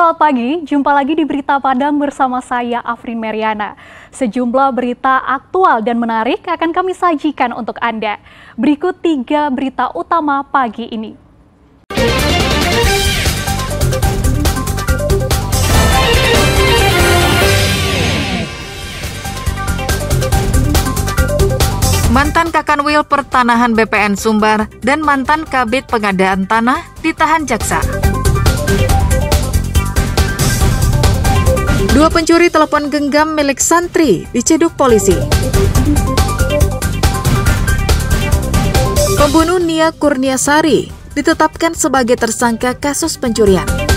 selamat pagi. Jumpa lagi di Berita Padang bersama saya Afrin Meriana. Sejumlah berita aktual dan menarik akan kami sajikan untuk Anda. Berikut tiga berita utama pagi ini. Mantan Kakanwil Pertanahan BPN Sumbar dan mantan Kabit Pengadaan Tanah ditahan jaksa. Dua pencuri telepon genggam milik santri diciduk polisi. Pembunuh Nia Kurniasari ditetapkan sebagai tersangka kasus pencurian.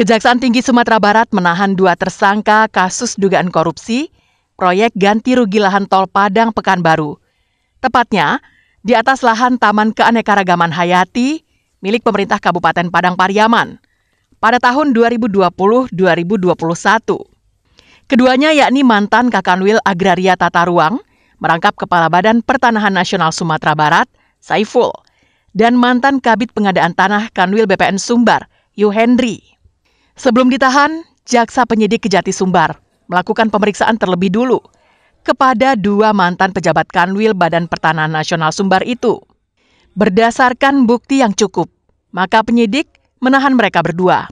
Kejaksaan Tinggi Sumatera Barat menahan dua tersangka kasus dugaan korupsi proyek ganti rugi lahan tol Padang Pekanbaru. Tepatnya, di atas lahan Taman Keanekaragaman Hayati milik pemerintah Kabupaten Padang Pariaman pada tahun 2020-2021. Keduanya yakni mantan Kakanwil Agraria Tata Ruang, merangkap Kepala Badan Pertanahan Nasional Sumatera Barat, Saiful, dan mantan Kabit Pengadaan Tanah Kanwil BPN Sumbar, Yu Henry. Sebelum ditahan, jaksa penyidik Kejati Sumbar melakukan pemeriksaan terlebih dulu kepada dua mantan pejabat Kanwil Badan Pertanahan Nasional Sumbar itu. Berdasarkan bukti yang cukup, maka penyidik menahan mereka berdua.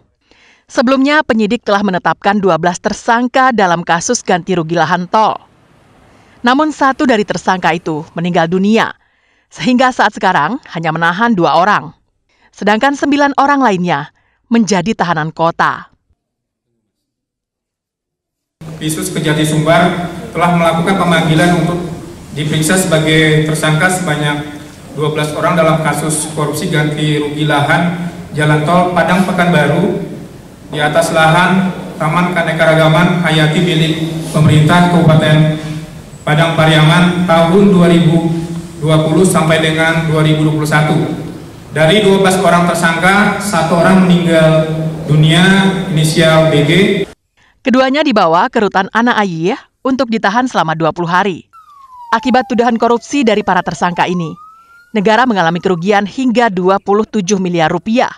Sebelumnya, penyidik telah menetapkan 12 tersangka dalam kasus ganti rugi lahan tol. Namun satu dari tersangka itu meninggal dunia, sehingga saat sekarang hanya menahan dua orang. Sedangkan sembilan orang lainnya menjadi tahanan kota. Bisus Kejati Sumbar telah melakukan pemanggilan untuk diperiksa sebagai tersangka sebanyak 12 orang dalam kasus korupsi ganti rugi lahan Jalan Tol Padang Pekanbaru di atas lahan Taman Keanekaragaman Hayati milik pemerintah Kabupaten Padang Pariaman tahun 2020 sampai dengan 2021. Dari 12 orang tersangka, satu orang meninggal dunia inisial BG. Keduanya dibawa ke rutan Ana Ayiyah untuk ditahan selama 20 hari. Akibat tuduhan korupsi dari para tersangka ini, negara mengalami kerugian hingga 27 miliar rupiah.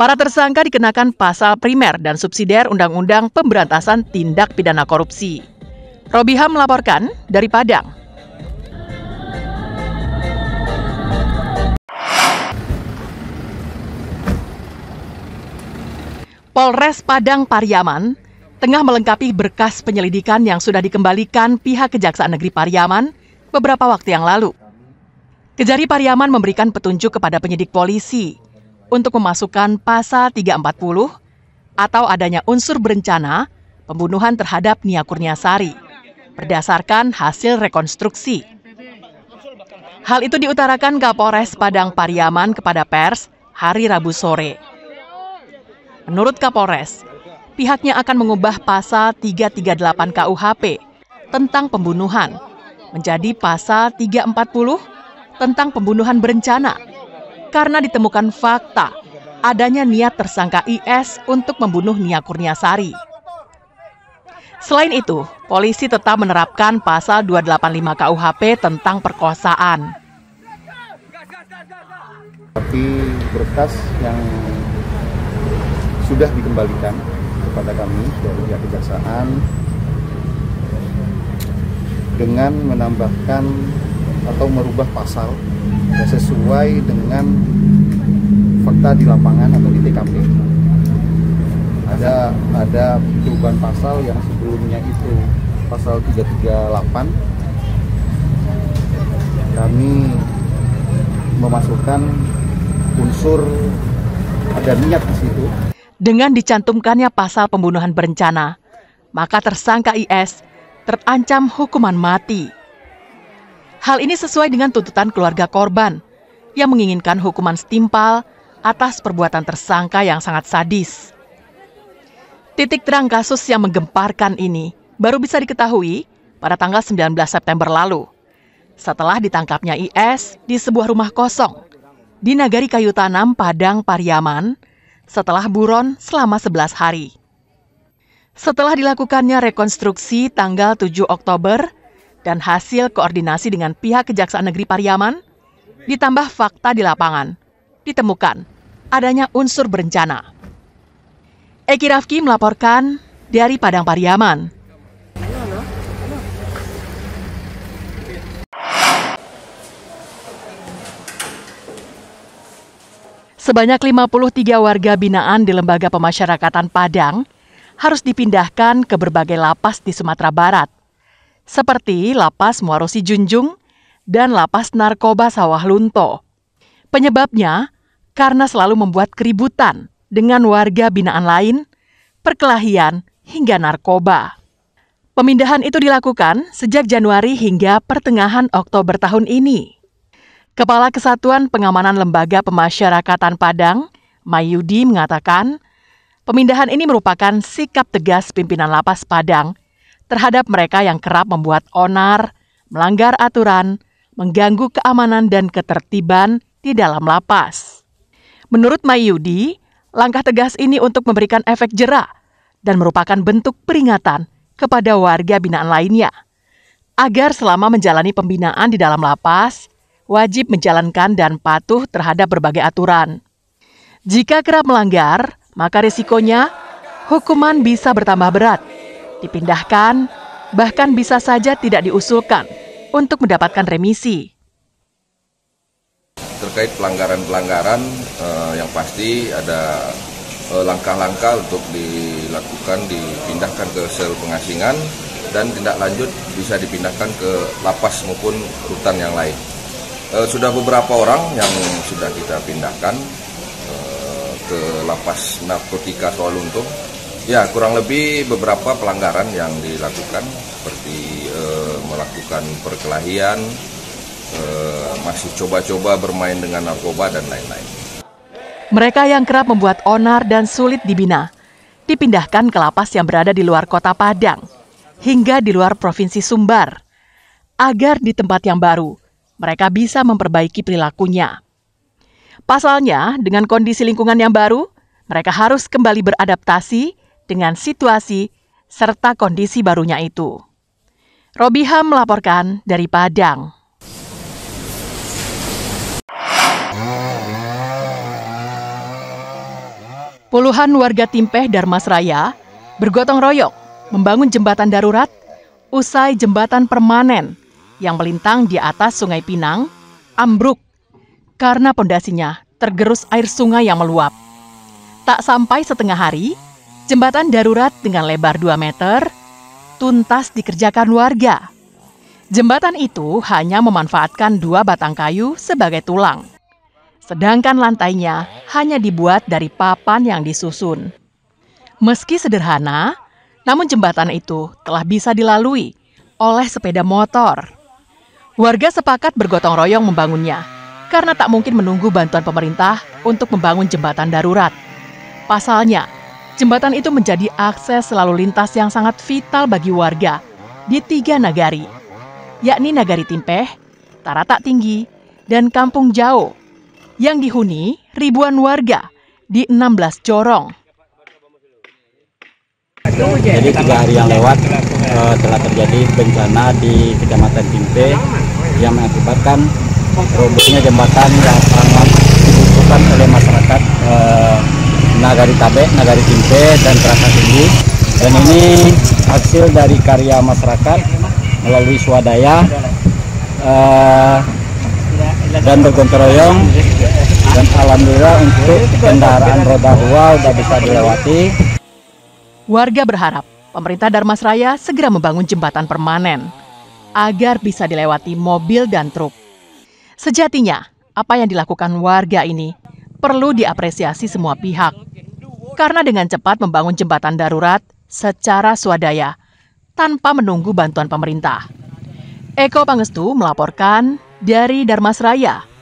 Para tersangka dikenakan pasal primer dan subsidiar Undang-Undang Pemberantasan Tindak Pidana Korupsi. Robiha melaporkan dari Padang. Polres Padang Pariaman tengah melengkapi berkas penyelidikan yang sudah dikembalikan pihak Kejaksaan Negeri Pariaman beberapa waktu yang lalu. Kejari Pariaman memberikan petunjuk kepada penyidik polisi untuk memasukkan pasal 340 atau adanya unsur berencana pembunuhan terhadap Nia Kurniasari berdasarkan hasil rekonstruksi. Hal itu diutarakan Kapolres Padang Pariaman kepada pers hari Rabu sore. Menurut Kapolres, pihaknya akan mengubah pasal 338 KUHP tentang pembunuhan menjadi pasal 340 tentang pembunuhan berencana karena ditemukan fakta adanya niat tersangka IS untuk membunuh Nia Kurniasari. Selain itu, polisi tetap menerapkan pasal 285 KUHP tentang perkosaan. Tapi berkas yang sudah dikembalikan kepada kami dari pihak kejaksaan dengan menambahkan atau merubah pasal sesuai dengan fakta di lapangan atau di TKP. Ada ada perubahan pasal yang sebelumnya itu pasal 338 kami memasukkan unsur ada niat di situ dengan dicantumkannya pasal pembunuhan berencana, maka tersangka IS terancam hukuman mati. Hal ini sesuai dengan tuntutan keluarga korban yang menginginkan hukuman setimpal atas perbuatan tersangka yang sangat sadis. Titik terang kasus yang menggemparkan ini baru bisa diketahui pada tanggal 19 September lalu setelah ditangkapnya IS di sebuah rumah kosong di Nagari Kayu Tanam, Padang, Pariaman setelah buron selama 11 hari. Setelah dilakukannya rekonstruksi tanggal 7 Oktober dan hasil koordinasi dengan pihak Kejaksaan Negeri Pariaman, ditambah fakta di lapangan, ditemukan adanya unsur berencana. Eki Rafki melaporkan dari Padang Pariaman. Sebanyak 53 warga binaan di Lembaga Pemasyarakatan Padang harus dipindahkan ke berbagai lapas di Sumatera Barat, seperti Lapas Muarosi Junjung dan Lapas Narkoba Sawah Lunto. Penyebabnya karena selalu membuat keributan dengan warga binaan lain, perkelahian, hingga narkoba. Pemindahan itu dilakukan sejak Januari hingga pertengahan Oktober tahun ini. Kepala Kesatuan Pengamanan Lembaga Pemasyarakatan Padang, Mayudi mengatakan, pemindahan ini merupakan sikap tegas pimpinan lapas Padang terhadap mereka yang kerap membuat onar, melanggar aturan, mengganggu keamanan dan ketertiban di dalam lapas. Menurut Mayudi, langkah tegas ini untuk memberikan efek jerah dan merupakan bentuk peringatan kepada warga binaan lainnya agar selama menjalani pembinaan di dalam lapas, wajib menjalankan dan patuh terhadap berbagai aturan. Jika kerap melanggar, maka risikonya hukuman bisa bertambah berat, dipindahkan, bahkan bisa saja tidak diusulkan untuk mendapatkan remisi. Terkait pelanggaran-pelanggaran eh, yang pasti ada eh, langkah-langkah untuk dilakukan dipindahkan ke sel pengasingan dan tindak lanjut bisa dipindahkan ke lapas maupun rutan yang lain e, sudah beberapa orang yang sudah kita pindahkan e, ke lapas narkotika Soaluntung. Ya, kurang lebih beberapa pelanggaran yang dilakukan seperti e, melakukan perkelahian, e, masih coba-coba bermain dengan narkoba dan lain-lain. Mereka yang kerap membuat onar dan sulit dibina dipindahkan ke lapas yang berada di luar kota Padang hingga di luar provinsi Sumbar agar di tempat yang baru mereka bisa memperbaiki perilakunya. Pasalnya, dengan kondisi lingkungan yang baru, mereka harus kembali beradaptasi dengan situasi serta kondisi barunya itu. Robiha melaporkan dari Padang. Puluhan warga Timpeh Darmasraya bergotong royong membangun jembatan darurat usai jembatan permanen yang melintang di atas Sungai Pinang ambruk karena pondasinya tergerus air sungai yang meluap. Tak sampai setengah hari, jembatan darurat dengan lebar 2 meter tuntas dikerjakan warga. Jembatan itu hanya memanfaatkan dua batang kayu sebagai tulang. Sedangkan lantainya hanya dibuat dari papan yang disusun. Meski sederhana, namun jembatan itu telah bisa dilalui oleh sepeda motor. Warga sepakat bergotong royong membangunnya, karena tak mungkin menunggu bantuan pemerintah untuk membangun jembatan darurat. Pasalnya, jembatan itu menjadi akses selalu lintas yang sangat vital bagi warga di tiga nagari, yakni Nagari Timpeh, Taratak Tinggi, dan Kampung Jauh, yang dihuni ribuan warga di 16 corong. Jadi tiga hari yang lewat eh, telah terjadi bencana di Kecamatan Timpe yang mengakibatkan robohnya jembatan yang sangat dibutuhkan oleh masyarakat eh, Nagari Tabe, Nagari Timpe, dan Terasa Tinggi. Dan ini hasil dari karya masyarakat melalui swadaya eh, dan bergontoroyong dan alhamdulillah untuk kendaraan roda dua sudah bisa dilewati. Warga berharap pemerintah Darmasraya segera membangun jembatan permanen agar bisa dilewati mobil dan truk. Sejatinya, apa yang dilakukan warga ini perlu diapresiasi semua pihak. Karena dengan cepat membangun jembatan darurat secara swadaya, tanpa menunggu bantuan pemerintah. Eko Pangestu melaporkan dari Darmasraya,